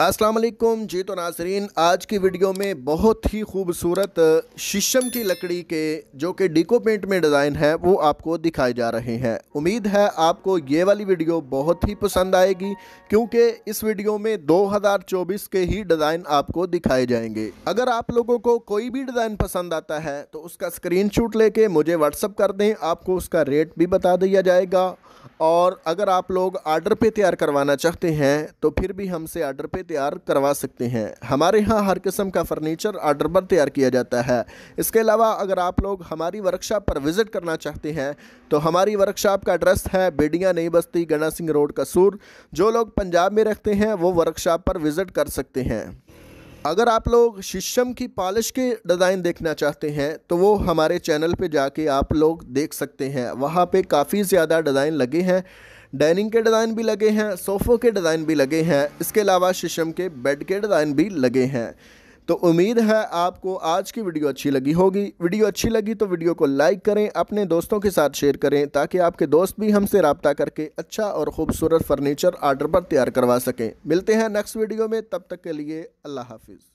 असलकुम जी तो नासरीन आज की वीडियो में बहुत ही खूबसूरत शीशम की लकड़ी के जो कि डिको पेंट में डिज़ाइन है वो आपको दिखाए जा रहे हैं उम्मीद है आपको ये वाली वीडियो बहुत ही पसंद आएगी क्योंकि इस वीडियो में 2024 के ही डिज़ाइन आपको दिखाए जाएंगे अगर आप लोगों को कोई भी डिज़ाइन पसंद आता है तो उसका स्क्रीन लेके मुझे व्हाट्सअप कर दें आपको उसका रेट भी बता दिया जाएगा और अगर आप लोग आर्डर पे तैयार करवाना चाहते हैं तो फिर भी हमसे आर्डर पे तैयार करवा सकते हैं हमारे यहाँ हर किस्म का फर्नीचर आर्डर पर तैयार किया जाता है इसके अलावा अगर आप लोग हमारी वर्कशॉप पर विज़िट करना चाहते हैं तो हमारी वर्कशॉप का एड्रेस है बेडिया नई बस्ती गणा सिंह रोड कसूर जो लोग पंजाब में रहते हैं वो वर्कशॉप पर विज़िट कर सकते हैं अगर आप लोग शीशम की पॉलिश के डिज़ाइन देखना चाहते हैं तो वो हमारे चैनल पे जाके आप लोग देख सकते हैं वहाँ पे काफ़ी ज़्यादा डिज़ाइन लगे हैं डाइनिंग के डिज़ाइन भी लगे हैं सोफ़ों के डिज़ाइन भी लगे हैं इसके अलावा शीशम के बेड के डिज़ाइन भी लगे हैं तो उम्मीद है आपको आज की वीडियो अच्छी लगी होगी वीडियो अच्छी लगी तो वीडियो को लाइक करें अपने दोस्तों के साथ शेयर करें ताकि आपके दोस्त भी हमसे रबता करके अच्छा और खूबसूरत फर्नीचर आर्डर पर तैयार करवा सकें मिलते हैं नेक्स्ट वीडियो में तब तक के लिए अल्लाह हाफिज़